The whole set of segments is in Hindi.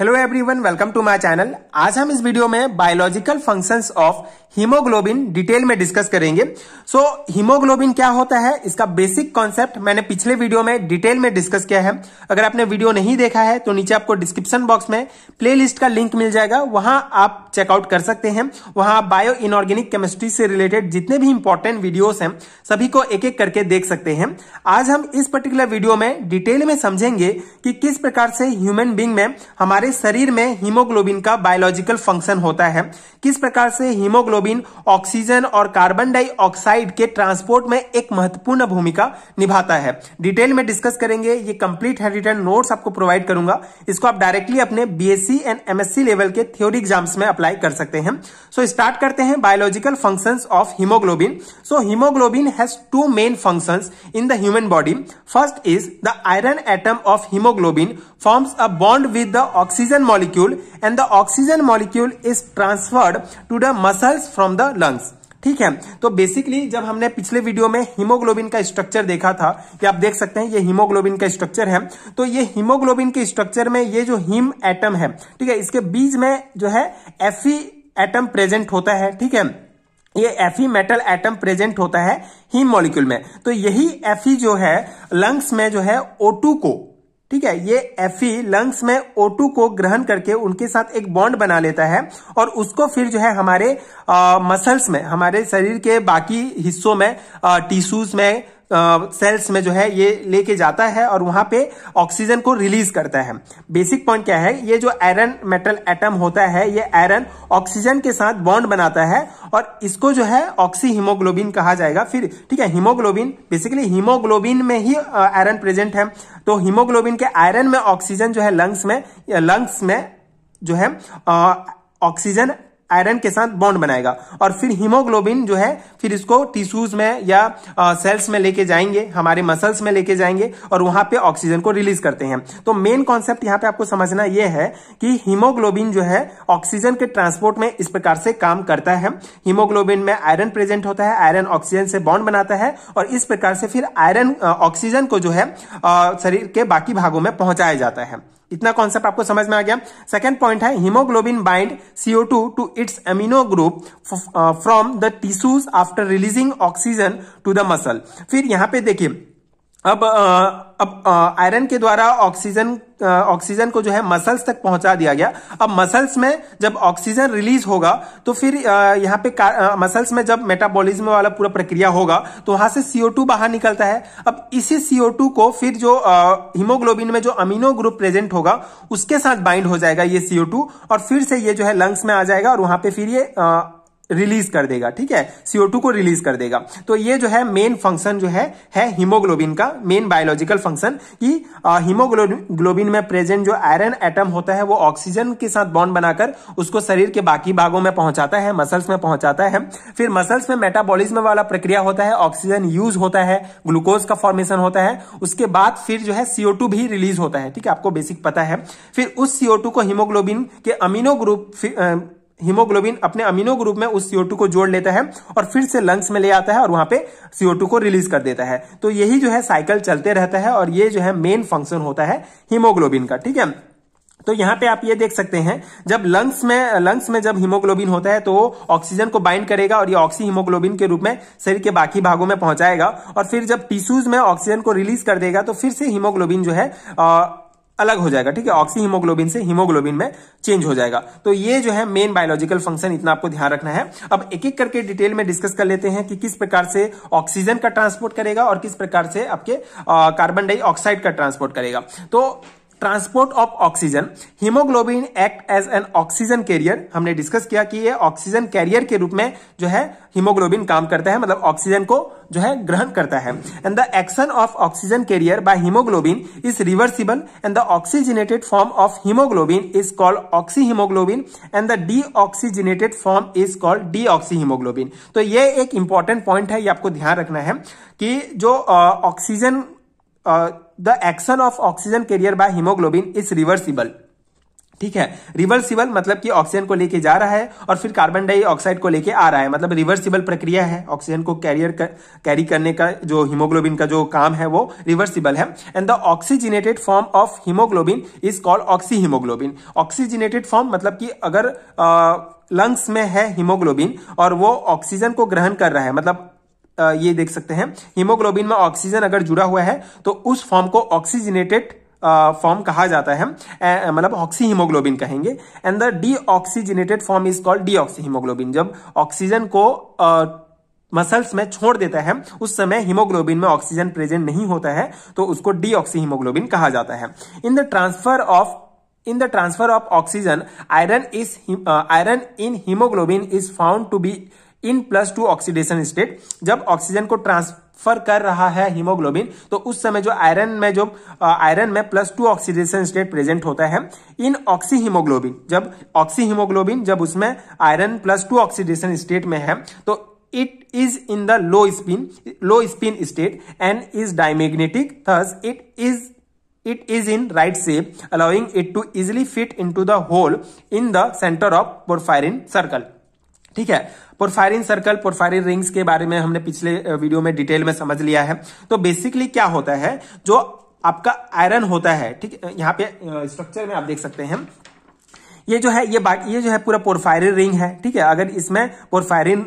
hello everyone welcome to my channel आज हम इस वीडियो में biological functions of haemoglobin detail में डिस्कस करेंगे सो so, हीमोग्लोबिन क्या होता है इसका बेसिक कॉन्सेप्ट मैंने पिछले वीडियो में डिटेल में डिस्कस किया है अगर आपने वीडियो नहीं देखा है तो नीचे आपको डिस्क्रिप्शन बॉक्स में प्ले का लिंक मिल जाएगा वहां आप चेकआउट कर सकते हैं वहां आप बायो इनऑर्गेनिक केमिस्ट्री से रिलेटेड जितने भी इंपॉर्टेंट वीडियोज हैं सभी को एक एक करके देख सकते हैं आज हम इस पर्टिकुलर वीडियो में डिटेल में समझेंगे कि किस प्रकार से ह्यूमन बींग में हमारे हमारे शरीर में हीमोग्लोबिन का बायोलॉजिकल फंक्शन होता है किस प्रकार से हीमोग्लोबिन ऑक्सीजन और कार्बन डाइऑक्साइड के ट्रांसपोर्ट में एक महत्वपूर्ण भूमिका निभाता है डिटेल में डिस्कस करेंगे ये कंप्लीट हैंड रिटर्न नोट्स आपको प्रोवाइड करूंगा इसको आप डायरेक्टली अपने बीएससी एंड एमएससी लेवल के थ्योरी एग्जाम्स में अप्लाई कर सकते हैं सो so, स्टार्ट करते हैं biological function of haemoglobin so haemoglobin has two main function in the human body first is the iron atom of haemoglobin forms a bond with the oxygen molecule and the oxygen molecule is transferred to the muscles from the lungs ठीक है तो बेसिकली जब हमने पिछले वीडियो में हीमोग्लोबिन का स्ट्रक्चर देखा था ये आप देख सकते हैं ये हीमोग्लोबिन का स्ट्रक्चर है तो ये हीमोग्लोबिन के स्ट्रक्चर में ये जो हीम एटम है ठीक है इसके बीच में जो है एफी एटम प्रेजेंट होता है ठीक है ये एफी मेटल एटम प्रेजेंट होता है हीम मॉलिक्यूल में तो यही एफी जो है लंग्स में जो है ओ को ठीक है ये एफ लंग्स में O2 को ग्रहण करके उनके साथ एक बॉन्ड बना लेता है और उसको फिर जो है हमारे मसल्स में हमारे शरीर के बाकी हिस्सों में टिश्यूज में सेल्स में जो है ये लेके जाता है और वहां पे ऑक्सीजन को रिलीज करता है बेसिक पॉइंट क्या है ये जो आयरन मेटल एटम होता है ये आयरन ऑक्सीजन के साथ बॉन्ड बनाता है और इसको जो है ऑक्सी हिमोग्लोबिन कहा जाएगा फिर ठीक है हीमोग्लोबिन बेसिकली हीमोग्लोबिन में ही आयरन प्रेजेंट है तो हीमोग्लोबिन के आयरन में ऑक्सीजन जो है लंग्स में लंग्स में जो है ऑक्सीजन आयरन के साथ बॉन्ड बनाएगा और फिर हीमोग्लोबिन जो है फिर इसको टिश्यूज में या सेल्स में लेके जाएंगे हमारे मसल्स में लेके जाएंगे और वहां पे ऑक्सीजन को रिलीज करते हैं तो मेन कॉन्सेप्ट यहाँ पे आपको समझना यह है कि हीमोग्लोबिन जो है ऑक्सीजन के ट्रांसपोर्ट में इस प्रकार से काम करता है हीमोग्लोबिन में आयरन प्रेजेंट होता है आयरन ऑक्सीजन से बॉन्ड बनाता है और इस प्रकार से फिर आयरन ऑक्सीजन को जो है शरीर के बाकी भागों में पहुंचाया जाता है इतना कॉन्सेप्ट आपको समझ में आ गया सेकेंड पॉइंट है haemoglobin bind CO two to its amino group from the tissues after releasing oxygen to the muscle फिर यहां पे देखिए अब अब आयरन के द्वारा ऑक्सीजन ऑक्सीजन को जो है मसल्स तक पहुंचा दिया गया अब मसल्स में जब ऑक्सीजन रिलीज होगा तो फिर यहाँ पे मसल्स में जब मेटाबॉलिज्म वाला पूरा प्रक्रिया होगा तो वहां से टू बाहर निकलता है अब इसी टू को फिर जो हीमोग्लोबिन में जो अमीनो ग्रुप प्रेजेंट होगा उसके साथ बाइंड हो जाएगा ये टू और फिर से ये जो है लंग्स में आ जाएगा और वहां पे फिर ये आ, रिलीज कर देगा ठीक है सीओ को रिलीज कर देगा तो ये जो है मेन फंक्शन जो है है हीमोग्लोबिन का मेन बायोलॉजिकल फंक्शन कि हीमोग्लोबिन में प्रेजेंट जो आयरन एटम होता है वो ऑक्सीजन के साथ बॉन्ड बनाकर उसको शरीर के बाकी भागों में पहुंचाता है मसल्स में पहुंचाता है फिर मसल्स में मेटाबोलिज्म वाला प्रक्रिया होता है ऑक्सीजन यूज होता है ग्लूकोज का फॉर्मेशन होता है उसके बाद फिर जो है सीओ भी रिलीज होता है ठीक है आपको बेसिक पता है फिर उस सीओ को हिमोग्लोबिन के अमीनो ग्रुप हीमोग्लोबिन अपने अमीनो ग्रुप में उस सीओ को जोड़ लेता है और फिर से लंग्स में ले आता है और वहां पे सीओ को रिलीज कर देता है तो यही जो है साइकिल चलते रहता है और ये जो है मेन फंक्शन होता है हीमोग्लोबिन का ठीक है तो यहाँ पे आप ये देख सकते हैं जब लंग्स में लंग्स में जब हीमोग्लोबिन होता है तो ऑक्सीजन को बाइंड करेगा और ये ऑक्सी हीमोग्लोबिन के रूप में शरीर के बाकी भागों में पहुंचाएगा और फिर जब टिश्यूज में ऑक्सीजन को रिलीज कर देगा तो फिर से हीमोग्लोबिन जो है आ, अलग हो जाएगा ठीक है ऑक्सी हीमोग्लोबिन से हीमोग्लोबिन में चेंज हो जाएगा तो ये जो है मेन बायोलॉजिकल फंक्शन इतना आपको ध्यान रखना है अब एक एक करके डिटेल में डिस्कस कर लेते हैं कि किस प्रकार से ऑक्सीजन का ट्रांसपोर्ट करेगा और किस प्रकार से आपके कार्बन डाइऑक्साइड का ट्रांसपोर्ट करेगा तो transport of oxygen haemoglobin act as an oxygen carrier हमने डिस्कस किया कि ये ऑक्सीजन कैरियर के रूप में जो है हीमोग्लोबिन काम करता है मतलब ऑक्सीजन को जो है ग्रहण करता है and the action of oxygen carrier by haemoglobin is reversible and the oxygenated form of haemoglobin is called oxy haemoglobin and the deoxygenated form is called deoxy haemoglobin तो ये एक इंपॉर्टेंट पॉइंट है ये आपको ध्यान रखना है कि जो oxygen the action of oxygen carrier by haemoglobin is reversible ठीक है रिवर्सिबल मतलब कि ऑक्सीजन को लेके जा रहा है और फिर कार्बन डाइऑक्साइड को लेके आ रहा है मतलब रिवर्सिबल प्रक्रिया है ऑक्सीजन को कैरियर कर, कैरी करने का जो हीमोग्लोबिन का जो काम है वो रिवर्सिबल है and the oxygenated form of haemoglobin is called oxy haemoglobin oxygenated form मतलब कि अगर आ, लंग्स में है हीमोग्लोबिन और वो ऑक्सीजन को ग्रहण कर रहा है मतलब ये देख सकते हैं हीमोग्लोबिन में ऑक्सीजन अगर जुड़ा हुआ है तो उस फॉर्म को ऑक्सीजनेटेड फॉर्म uh, कहा जाता है मतलब ऑक्सी हीमोग्लोबिन कहेंगे and the deoxygenated form is called deoxy haemoglobin जब ऑक्सीजन को uh, मसल्स में छोड़ देता है उस समय हीमोग्लोबिन में ऑक्सीजन प्रेजेंट नहीं होता है तो उसको डी ऑक्सी हीमोग्लोबिन कहा जाता है in the transfer of in the transfer of oxygen iron is iron in haemoglobin is found to be in plus two oxidation state जब ऑक्सीजन को ट्रांसफर कर रहा है हीमोग्लोबिन तो उस समय जो आयरन में जो आयरन uh, में plus two oxidation state present होता है इन ऑक्सी हीमोग्लोबिन जब ऑक्सी हीमोग्लोबिन जब उसमें iron plus two oxidation state में है तो it is in the low spin low spin state and is diamagnetic thus it is it is in right shape allowing it to easily fit in to the hole in the centre of porphyrin circle ठीक है पोरफायरिन सर्कल पोरफायरिन रिंग्स के बारे में हमने पिछले वीडियो में डिटेल में समझ लिया है तो बेसिकली क्या होता है जो आपका आयरन होता है ठीक है यहाँ पे स्ट्रक्चर में आप देख सकते हैं ये जो है ये बात ये जो है पूरा पोरफायरिन रिंग है ठीक है अगर इसमें पोरफायरिन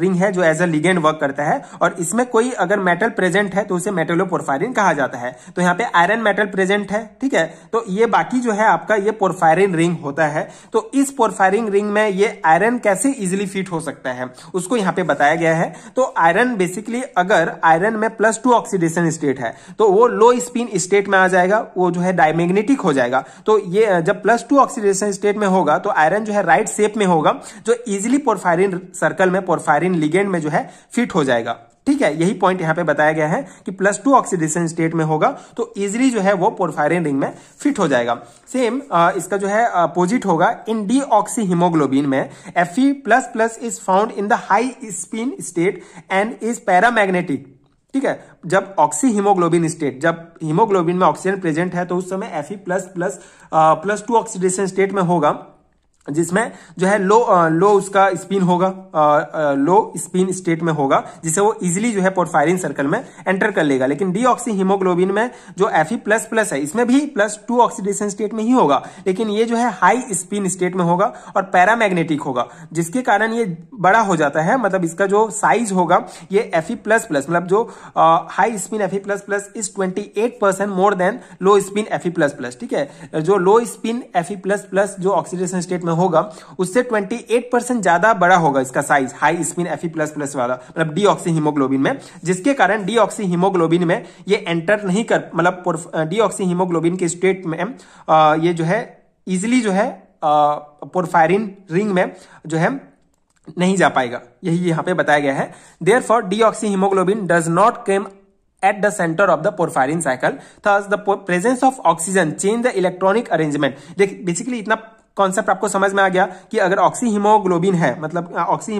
रिंग है जो एज अ लिगेंड वर्क करता है और इसमें कोई अगर मेटल प्रेजेंट है तो उसे मेटलोपोरफायरिन कहा जाता है तो यहाँ पे आयरन मेटल प्रेजेंट है ठीक है तो ये बाकी जो है आपका ये पोरफायरिन रिंग होता है तो इस पोरफायरिन रिंग में ये आयरन कैसे इजिली फिट हो सकता है उसको यहाँ पे बताया गया है तो आयरन बेसिकली अगर आयरन में प्लस टू ऑक्सीडेशन स्टेट है तो वो लो स्पिन स्टेट में आ जाएगा वो जो है डायमेग्नेटिक हो जाएगा तो ये जब प्लस टू ऑक्सीडेशन स्टेट में होगा तो आयरन जो है राइट शेप में होगा जो इजिली पोरफायरिन सर्कल में पोरफायरिन लिगेंड में जो है फिट हो जाएगा ठीक है यही पॉइंट यहां पे बताया गया है कि प्लस टू ऑक्सीडेशन स्टेट में होगा तो इजिली जो है वो पोरफायरिन रिंग में फिट हो जाएगा सेम इसका जो है अपोजिट होगा इन डी ऑक्सी हिमोग्लोबिन में F plus plus is found in the high spin state and is paramagnetic ठीक है जब ऑक्सी हीमोग्लोबिन स्टेट जब हीमोग्लोबिन में ऑक्सीजन प्रेजेंट है तो उस समय F plus plus plus two oxidation state में होगा जिसमें जो है लो आ, लो उसका स्पिन होगा आ, आ, लो स्पिन स्टेट में होगा जिसे वो इजीली जो है पोर्फायरिन सर्कल में एंटर कर लेगा लेकिन डी ऑक्सी हीमोग्लोबिन में जो एफ प्लस प्लस है इसमें भी प्लस टू ऑक्सीडेशन स्टेट में ही होगा लेकिन ये जो है हाई स्पिन स्टेट में होगा और पैरामैग्नेटिक होगा जिसके कारण ये बड़ा हो जाता है मतलब इसका जो साइज होगा ये एफ प्लस प्लस मतलब जो high spin F plus plus is twenty eight percent more than low spin F plus plus ठीक है जो low spin F plus plus जो ऑक्सीडेशन स्टेट में में होगा उससे 28 परसेंट ज्यादा बड़ा होगा इसका size high spin F plus plus वाला मतलब डीऑक्सी हीमोग्लोबिन में जिसके कारण डीऑक्सी हीमोग्लोबिन में ये एंटर नहीं कर मतलब डीऑक्सी हीमोग्लोबिन के स्टेट में आ, ये जो है इजिली जो है पोरफायरिन रिंग में जो है नहीं जा पाएगा यही यहां पे बताया गया है therefore deoxy haemoglobin does not came at the centre of the porphyrin cycle thus the presence of oxygen change the electronic arrangement देख बेसिकली इतना कॉन्सेप्ट आपको समझ में आ गया कि अगर ऑक्सी है मतलब ऑक्सी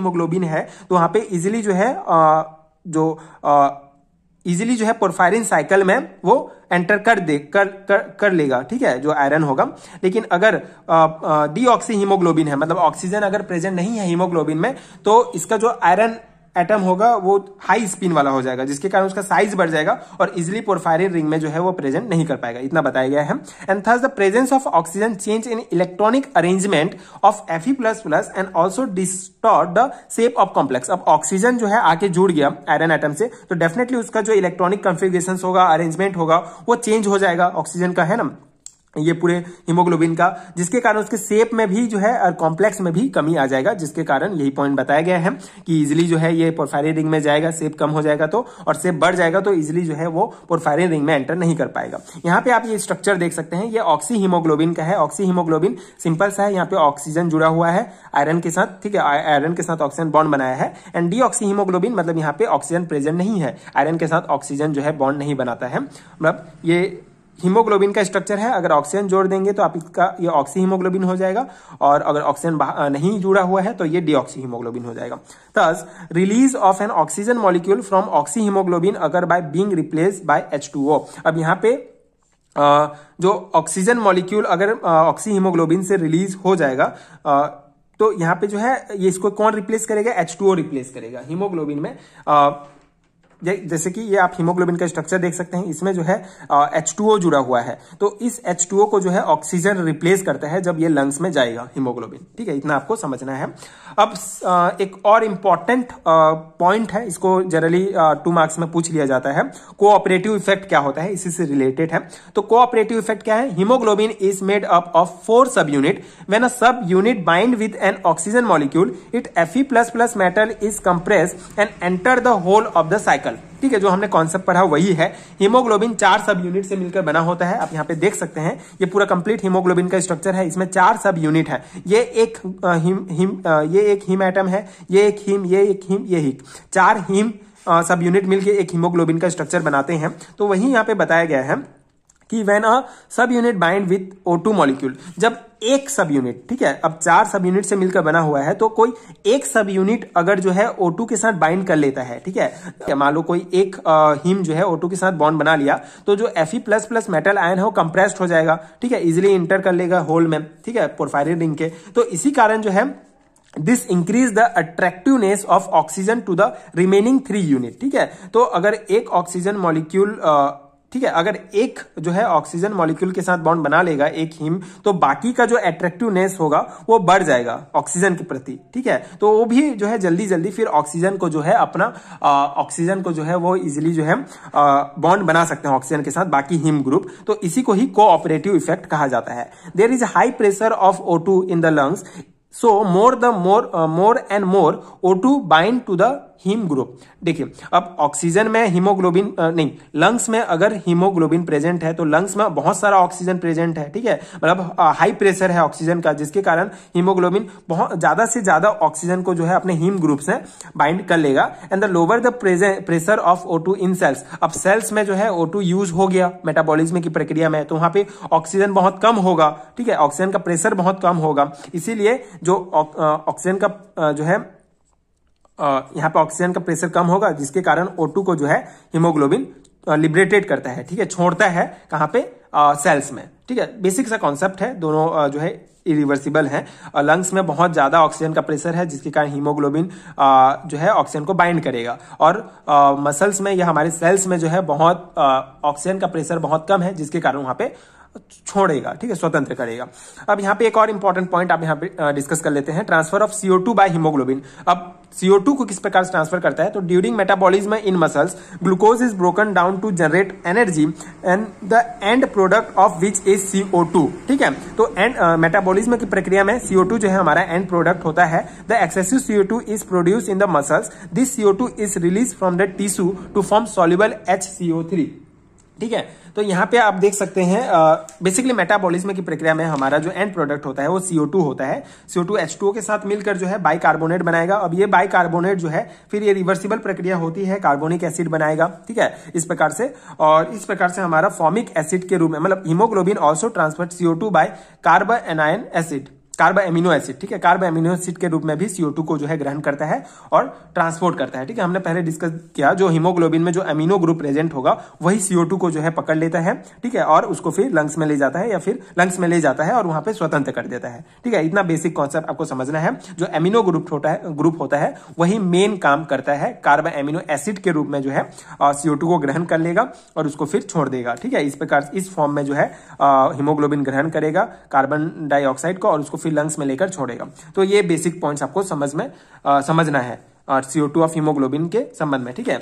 है तो वहां पे इजिली जो है आ, जो इजिली जो है पोरफायरिन साइकिल में वो एंटर कर दे कर कर कर लेगा ठीक है जो आयरन होगा लेकिन अगर डी ऑक्सी हीमोग्लोबिन है मतलब ऑक्सीजन अगर प्रेजेंट नहीं है हीमोग्लोबिन में तो इसका जो आयरन एटम होगा वो हाई स्पिन वाला हो जाएगा जिसके कारण उसका साइज बढ़ जाएगा और इजिली पोरफायरिन रिंग में जो है वो प्रेजेंट नहीं कर पाएगा इतना बताया गया है and thus the presence of oxygen change in electronic arrangement of F plus plus and also distort the shape of complex अब ऑक्सीजन जो है आके जुड़ गया आयरन एटम से तो डेफिनेटली उसका जो इलेक्ट्रॉनिक कंफिग्रेशन होगा अरेंजमेंट होगा वो चेंज हो जाएगा ऑक्सीजन का है ना ये पूरे हीमोग्लोबिन का जिसके कारण उसके सेप में भी जो है और कॉम्प्लेक्स में भी कमी आ जाएगा जिसके कारण यही पॉइंट बताया गया है कि इजिली जो है ये पोरफायरिन रिंग में जाएगा सेप कम हो जाएगा तो और सेप बढ़ जाएगा तो इजिली जो है वो पोरफायरिन रिंग में एंटर नहीं कर पाएगा यहाँ पे आप ये स्ट्रक्चर देख सकते हैं ये ऑक्सी हीमोग्लोबिन का है ऑक्सी हीमोग्लोबिन सिंपल सा है यहाँ पे ऑक्सीजन जुड़ा हुआ है आयरन के साथ ठीक है आयरन के साथ ऑक्सीजन बॉन्ड बनाया है एंड डी ऑक्सी हीमोग्लोबिन मतलब यहाँ पे ऑक्सीजन प्रेजेंट नहीं है आयरन के साथ ऑक्सीजन जो है बॉन्ड नहीं बनाता है मतलब ये हीमोग्लोबिन का स्ट्रक्चर है अगर ऑक्सीजन जोड़ देंगे तो आप इसका ये ऑक्सी हीमोग्लोबिन हो जाएगा और अगर ऑक्सीजन नहीं जुड़ा हुआ है तो ये डीऑक्सी हीमोग्लोबिन हो जाएगा thus release of an oxygen molecule from oxy haemoglobin अगर by being replace by H अब यहाँ पे जो ऑक्सीजन मॉलिक्यूल अगर ऑक्सी हीमोग्लोबिन से रिलीज हो जाएगा आ, तो यहाँ पे जो है ये इसको कौन रिप्लेस करेगा एच रिप्लेस करेगा हीमोग्लोबिन में आ, जैसे कि ये आप हीमोग्लोबिन का स्ट्रक्चर देख सकते हैं इसमें जो है एच जुड़ा हुआ है तो इस एच को जो है ऑक्सीजन रिप्लेस करता है जब ये लंग्स में जाएगा हीमोग्लोबिन ठीक है इतना आपको समझना है अब एक और इंपॉर्टेंट पॉइंट है इसको जनरली टू मार्क्स में पूछ लिया जाता है कोऑपरेटिव इफेक्ट क्या होता है इसी से रिलेटेड है तो कोऑपरेटिव इफेक्ट क्या है haemoglobin is made up of four subunit when a subunit bind with an oxygen molecule it F plus plus metal is compress and enter the hole of the cycle circle ठीक है जो हमने कॉन्सेप्ट पढ़ा वही है हीमोग्लोबिन चार सब यूनिट से मिलकर बना होता है आप यहाँ पे देख सकते हैं ये पूरा कंप्लीट हीमोग्लोबिन का स्ट्रक्चर है इसमें चार सब यूनिट है ये एक आ, हिम हिम आ, ये एक हीम एटम है ये एक हिम ये एक हिम ये हिक चार हिम सब यूनिट मिलकर एक हीमोग्लोबिन का स्ट्रक्चर बनाते हैं तो वही यहाँ पे बताया गया है कि when a subunit bind with O two molecule जब एक सब यूनिट ठीक है अब चार सब यूनिट से मिलकर बना हुआ है तो कोई एक सब यूनिट अगर जो है O2 के साथ बाइंड कर लेता है ठीक है मान लो कोई एक आ, हिम जो है O2 के साथ बॉन्ड बना लिया तो जो Fe plus plus metal ion है वो कंप्रेस्ड हो जाएगा ठीक है इजिली इंटर कर लेगा होल में ठीक है पोरफायरिन रिंग के तो इसी कारण जो है this increase the attractiveness of oxygen to the remaining three unit ठीक है तो अगर एक ऑक्सीजन मॉलिक्यूल ठीक है अगर एक जो है ऑक्सीजन मॉलिक्यूल के साथ बॉन्ड बना लेगा एक हिम तो बाकी का जो एट्रेक्टिवनेस होगा वो बढ़ जाएगा ऑक्सीजन के प्रति ठीक है तो वो भी जो है जल्दी जल्दी फिर ऑक्सीजन को जो है अपना ऑक्सीजन को जो है वो इजिली जो है बॉन्ड बना सकते हैं ऑक्सीजन के साथ बाकी हिम ग्रुप तो इसी को ही कोऑपरेटिव इफेक्ट कहा जाता है there is high pressure of O in the lungs so more the more more and more O to bind to the haem group देखिए अब ऑक्सीजन में हीमोग्लोबिन नहीं लंग्स में अगर हीमोग्लोबिन प्रेजेंट है तो लंग्स में बहुत सारा ऑक्सीजन प्रेजेंट है ठीक है मतलब हाई प्रेशर है ऑक्सीजन का जिसके कारण हीमोग्लोबिन बहुत ज्यादा से ज्यादा ऑक्सीजन को जो है अपने हीम ग्रुप से बाइंड कर लेगा and the lower the pressure of O in cells अब सेल्स में जो है ओ यूज हो गया मेटाबोलिज्म की प्रक्रिया में तो वहां पर ऑक्सीजन बहुत कम होगा ठीक है ऑक्सीजन का प्रेशर बहुत कम होगा इसीलिए जो ऑक्सीजन का जो है यहाँ पे ऑक्सीजन का प्रेशर कम होगा जिसके कारण ओ को जो है हिमोग्लोबिन लिबरेटेड करता है ठीक है छोड़ता है कहाँ पे सेल्स में ठीक है बेसिक सा कॉन्सेप्ट है दोनों जो है इरिवर्सिबल है लंग्स में बहुत ज़्यादा ऑक्सीजन का प्रेशर है जिसके कारण हीमोग्लोबिन जो है ऑक्सीजन को बाइंड करेगा और मसल्स में या हमारे सेल्स में जो है बहुत ऑक्सीजन का प्रेशर बहुत कम है जिसके कारण वहां पे छोड़ेगा ठीक है स्वतंत्र करेगा अब यहाँ पे एक और इंपॉर्टेंट पॉइंट आप यहाँ पे डिस्कस कर लेते हैं transfer of CO two by haemoglobin अब सीओ टू को किस प्रकार से ट्रांसफर करता है तो during metabolism in muscles glucose is broken down to generate energy and the end product of which is CO two ठीक है तो एंड मेटाबोलिज्म की प्रक्रिया में सीओ टू जो है हमारा एंड प्रोडक्ट होता है the excessive CO two is produce in the muscles this CO two is release from the tissue to form soluble H CO three ठीक है तो यहाँ पे आप देख सकते हैं बेसिकली मेटाबॉलिज्म की प्रक्रिया में हमारा जो एंड प्रोडक्ट होता है वो सीओ होता है सीओ टू के साथ मिलकर जो है बाई बनाएगा अब ये बाई जो है फिर ये रिवर्सिबल प्रक्रिया होती है कार्बोनिक एसिड बनाएगा ठीक है इस प्रकार से और इस प्रकार से हमारा फॉर्मिक एसिड के रूप में मतलब haemoglobin also transferred CO two by carbon anion acid carbo amino acid ठीक है कार्बो एमिनो एसिड के रूप में भी सीओ को जो है ग्रहण करता है और ट्रांसपोर्ट करता है ठीक है हमने पहले डिस्कस किया जो हीमोग्लोबिन में जो एमिनो ग्रुप प्रेजेंट होगा वही सीओ को जो है पकड़ लेता है ठीक है और उसको फिर लंग्स में ले जाता है या फिर लंग्स में ले जाता है और वहां पर स्वतंत्र कर देता है ठीक है इतना बेसिक कॉन्सेप्ट आपको समझना है जो एमिनो ग्रुप होता है ग्रुप होता है वही मेन काम करता है कार्बन एमिनो एसिड के रूप में जो है सीओ को ग्रहण कर लेगा और उसको फिर छोड़ देगा ठीक है इस प्रकार इस फॉर्म में जो है हीमोग्लोबिन ग्रहण करेगा कार्बन डाइऑक्साइड को और उसको फिर फिर लंग्स में लेकर छोड़ेगा तो ये बेसिक पॉइंट्स आपको समझ में आ, समझना है और सीओ ऑफ हीमोग्लोबिन के संबंध में ठीक है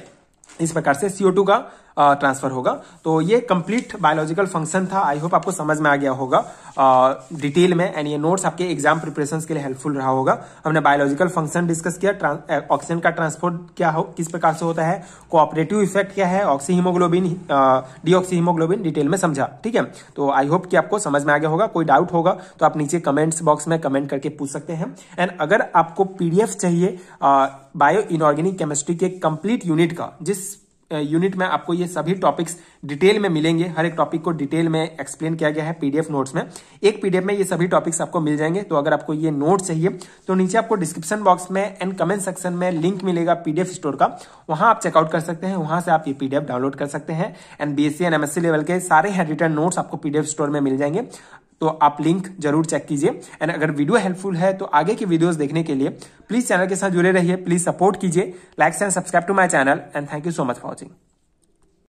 इस प्रकार से सीओ का ट्रांसफर होगा तो ये कंप्लीट बायोलॉजिकल फंक्शन था आई होप आपको समझ में आ गया होगा डिटेल में एंड ये नोट्स आपके एग्जाम प्रिपरेशन के लिए हेल्पफुल रहा होगा हमने बायोलॉजिकल फंक्शन डिस्कस किया ऑक्सीजन का ट्रांसपोर्ट क्या हो किस प्रकार से होता है कोऑपरेटिव इफेक्ट क्या है ऑक्सी डी डीऑक्सी डिटेल में समझा ठीक है तो आई होप कि आपको समझ में आ गया होगा कोई डाउट होगा तो आप नीचे कमेंट्स बॉक्स में कमेंट करके पूछ सकते हैं एंड अगर आपको पीडीएफ चाहिए बायो इनऑर्गेनिक केमिस्ट्री के कंप्लीट यूनिट का जिस यूनिट में आपको ये सभी टॉपिक्स डिटेल में मिलेंगे हर एक टॉपिक को डिटेल में एक्सप्लेन किया गया है पीडीएफ नोट्स में एक पीडीएफ में ये सभी टॉपिक्स आपको मिल जाएंगे तो अगर आपको ये नोट चाहिए तो नीचे आपको डिस्क्रिप्शन बॉक्स में एंड कमेंट सेक्शन में लिंक मिलेगा पीडीएफ स्टोर का वहां आप चेकआउट कर सकते हैं वहां से आप ये पीडीएफ डाउनलोड कर सकते हैं and BSc and MSc level के सारे हेड रिटर्न नोट्स आपको पीडीएफ स्टोर में मिल जाएंगे तो आप लिंक जरूर चेक कीजिए एंड अगर वीडियो हेल्पफुल है तो आगे की वीडियोस देखने के लिए प्लीज चैनल के साथ जुड़े रहिए प्लीज सपोर्ट कीजिए likes and subscribe to my channel and thank you so much for watching